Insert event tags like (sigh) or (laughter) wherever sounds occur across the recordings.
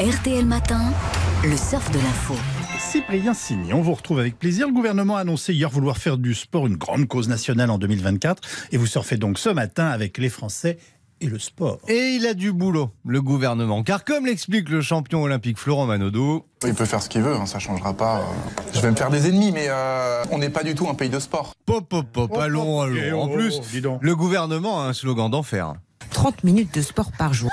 RTL Matin, le surf de l'info. Cyprien Signy, on vous retrouve avec plaisir. Le gouvernement a annoncé hier vouloir faire du sport une grande cause nationale en 2024 et vous surfez donc ce matin avec les Français et le sport. Et il a du boulot, le gouvernement. Car comme l'explique le champion olympique Florent Manodo... Il peut faire ce qu'il veut, ça hein, ça changera pas. Euh, je vais me faire des ennemis, mais euh, on n'est pas du tout un pays de sport. Pop, pop, pop, oh, allons, allons. Eh, oh, en oh, plus, le gouvernement a un slogan d'enfer. 30 minutes de sport par jour.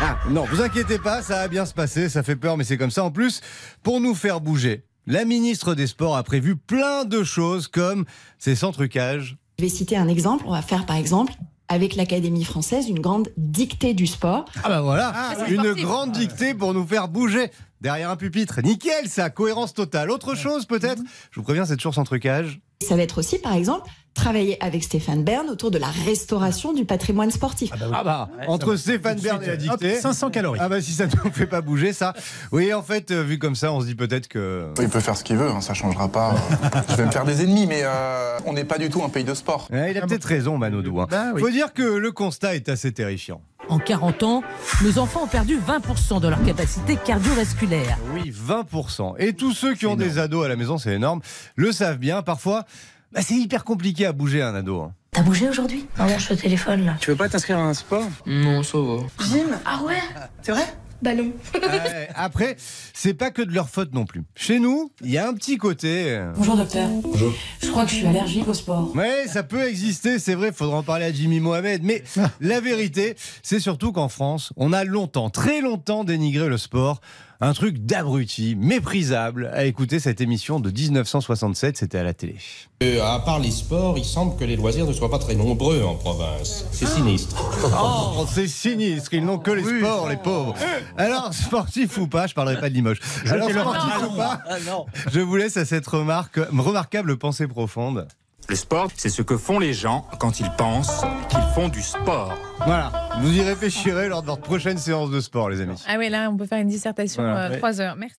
Ah, non, vous inquiétez pas, ça va bien se passer, ça fait peur, mais c'est comme ça. En plus, pour nous faire bouger, la ministre des Sports a prévu plein de choses comme ces sans trucage. Je vais citer un exemple. On va faire par exemple avec l'Académie française une grande dictée du sport. Ah bah voilà, ah, une grande dictée pour nous faire bouger derrière un pupitre. Nickel, ça, cohérence totale. Autre chose peut-être, mhm. je vous préviens, c'est toujours sans trucage. Ça va être aussi, par exemple, travailler avec Stéphane Bern autour de la restauration du patrimoine sportif. Ah bah, ah bah entre Stéphane Bern et la dictée, 500 calories. Ah bah si ça ne nous fait pas bouger ça. Oui, en fait, euh, vu comme ça, on se dit peut-être que il peut faire ce qu'il veut, hein, ça changera pas. (laughs) Je vais me faire des ennemis, mais euh, on n'est pas du tout un pays de sport. Eh, il a ah peut-être raison, Manodou. Hein. Bah Faut dire que le constat est assez terrifiant. En 40 ans, nos enfants ont perdu 20% de leur capacité cardiovasculaire. Oui, 20%. Et tous ceux qui ont des ados à la maison, c'est énorme, le savent bien. Parfois, bah, c'est hyper compliqué à bouger un ado. Hein. T'as bougé aujourd'hui Non, je téléphone là. Tu veux pas t'inscrire à un sport Non, ça va. Gym Ah ouais C'est vrai ballon. Euh, après, c'est pas que de leur faute non plus. Chez nous, il y a un petit côté. Euh, Bonjour docteur. Bonjour. Je crois que je suis allergique au sport. Oui, ça peut exister, c'est vrai, faudra en parler à Jimmy Mohamed. Mais (laughs) la vérité, c'est surtout qu'en France, on a longtemps, très longtemps dénigré le sport un truc d'abruti, méprisable, à écouter cette émission de 1967, c'était à la télé. Euh, à part les sports, il semble que les loisirs ne soient pas très nombreux en province. C'est sinistre. Oh, c'est sinistre, ils n'ont que les sports, les pauvres. Alors, sportif ou pas, je parlerai pas de Limoges. Ah, Alors, sportif ou pas, ah, je vous laisse à cette remarque, remarquable pensée profonde. Le sport, c'est ce que font les gens quand ils pensent qu'ils font du sport. Voilà, vous y réfléchirez lors de votre prochaine séance de sport, les amis. Ah oui, là, on peut faire une dissertation euh, trois 3 heures. Merci.